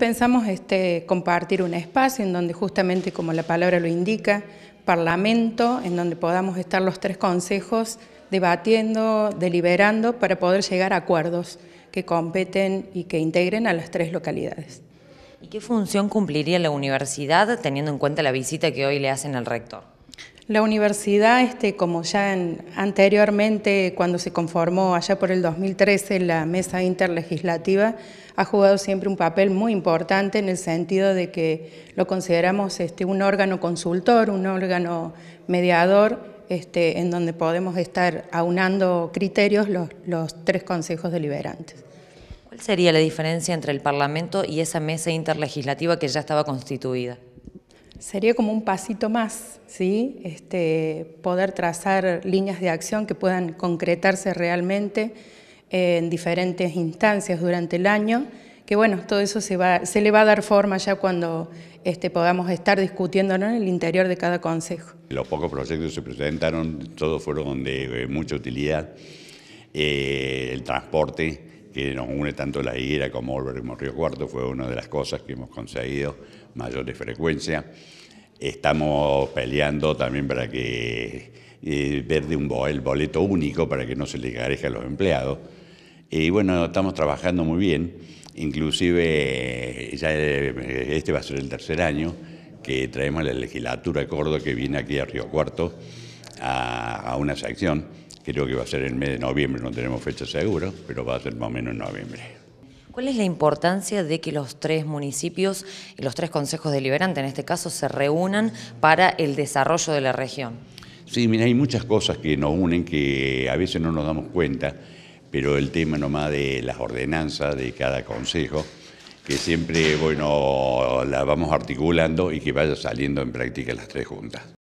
Pensamos este, compartir un espacio en donde justamente, como la palabra lo indica, parlamento, en donde podamos estar los tres consejos debatiendo, deliberando para poder llegar a acuerdos que competen y que integren a las tres localidades. ¿Y qué función cumpliría la universidad teniendo en cuenta la visita que hoy le hacen al rector? La universidad, este, como ya anteriormente, cuando se conformó allá por el 2013 la mesa interlegislativa, ha jugado siempre un papel muy importante en el sentido de que lo consideramos este, un órgano consultor, un órgano mediador, este, en donde podemos estar aunando criterios los, los tres consejos deliberantes. ¿Cuál sería la diferencia entre el Parlamento y esa mesa interlegislativa que ya estaba constituida? Sería como un pasito más, ¿sí? Este, poder trazar líneas de acción que puedan concretarse realmente eh, en diferentes instancias durante el año, que bueno, todo eso se, va, se le va a dar forma ya cuando este, podamos estar discutiéndolo en el interior de cada consejo. Los pocos proyectos que se presentaron, todos fueron de eh, mucha utilidad. Eh, el transporte, que nos une tanto la higuera como Olver Río Cuarto, fue una de las cosas que hemos conseguido mayor de frecuencia. Estamos peleando también para que eh, verde un el boleto único para que no se le carezca a los empleados. Y bueno, estamos trabajando muy bien, inclusive eh, ya eh, este va a ser el tercer año que traemos la legislatura de Córdoba que viene aquí a Río Cuarto a, a una sección Creo que va a ser en el mes de noviembre, no tenemos fecha segura, pero va a ser más o menos en noviembre. ¿Cuál es la importancia de que los tres municipios, los tres consejos deliberantes en este caso, se reúnan para el desarrollo de la región? Sí, mira, hay muchas cosas que nos unen que a veces no nos damos cuenta, pero el tema nomás de las ordenanzas de cada consejo, que siempre, bueno, la vamos articulando y que vaya saliendo en práctica las tres juntas.